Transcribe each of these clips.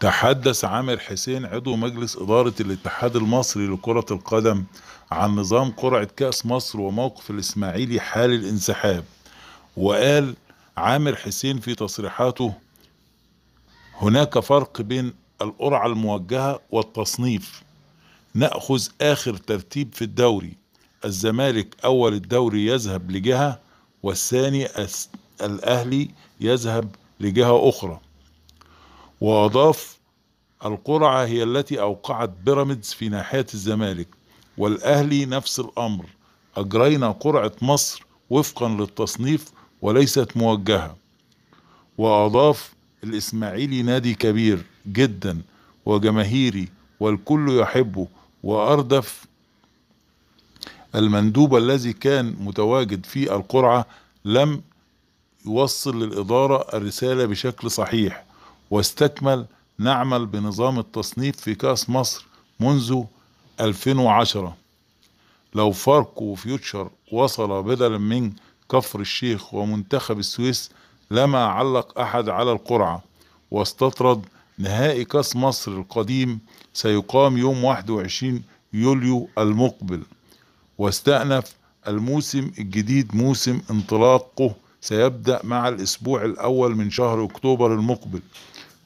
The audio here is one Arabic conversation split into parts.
تحدث عامر حسين عضو مجلس إدارة الاتحاد المصري لكرة القدم عن نظام قرعة كأس مصر وموقف الإسماعيلي حال الانسحاب وقال عامر حسين في تصريحاته هناك فرق بين القرعة الموجهة والتصنيف نأخذ آخر ترتيب في الدوري الزمالك أول الدوري يذهب لجهة والثاني الأهلي يذهب لجهة أخرى وأضاف القرعة هي التي أوقعت بيراميدز في ناحية الزمالك والأهلي نفس الأمر أجرينا قرعة مصر وفقا للتصنيف وليست موجهة وأضاف الإسماعيلي نادي كبير جدا وجماهيري والكل يحبه وأردف المندوب الذي كان متواجد في القرعة لم يوصل للإدارة الرسالة بشكل صحيح واستكمل نعمل بنظام التصنيف في كأس مصر منذ 2010 لو فاركو فيوتشر وصل بدلا من كفر الشيخ ومنتخب السويس لما علق أحد على القرعة واستطرد نهائي كأس مصر القديم سيقام يوم 21 يوليو المقبل واستأنف الموسم الجديد موسم انطلاقه سيبدأ مع الأسبوع الأول من شهر أكتوبر المقبل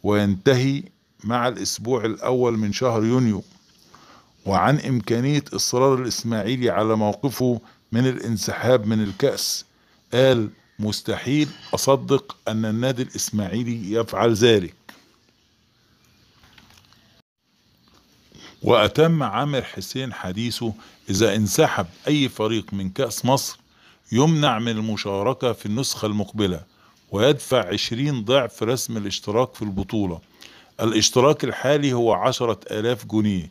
وينتهي مع الأسبوع الأول من شهر يونيو وعن إمكانية إصرار الإسماعيلي على موقفه من الانسحاب من الكأس قال مستحيل أصدق أن النادي الإسماعيلي يفعل ذلك وأتم عامر حسين حديثه إذا انسحب أي فريق من كأس مصر يمنع من المشاركة في النسخة المقبلة ويدفع 20 ضعف رسم الاشتراك في البطولة الاشتراك الحالي هو عشرة آلاف جنيه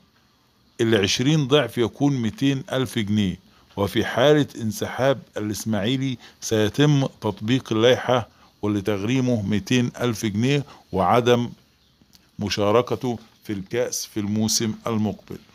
العشرين ضعف يكون ألف جنيه وفي حالة انسحاب الإسماعيلي سيتم تطبيق اللائحة واللي تغريمه ألف جنيه وعدم مشاركته في الكأس في الموسم المقبل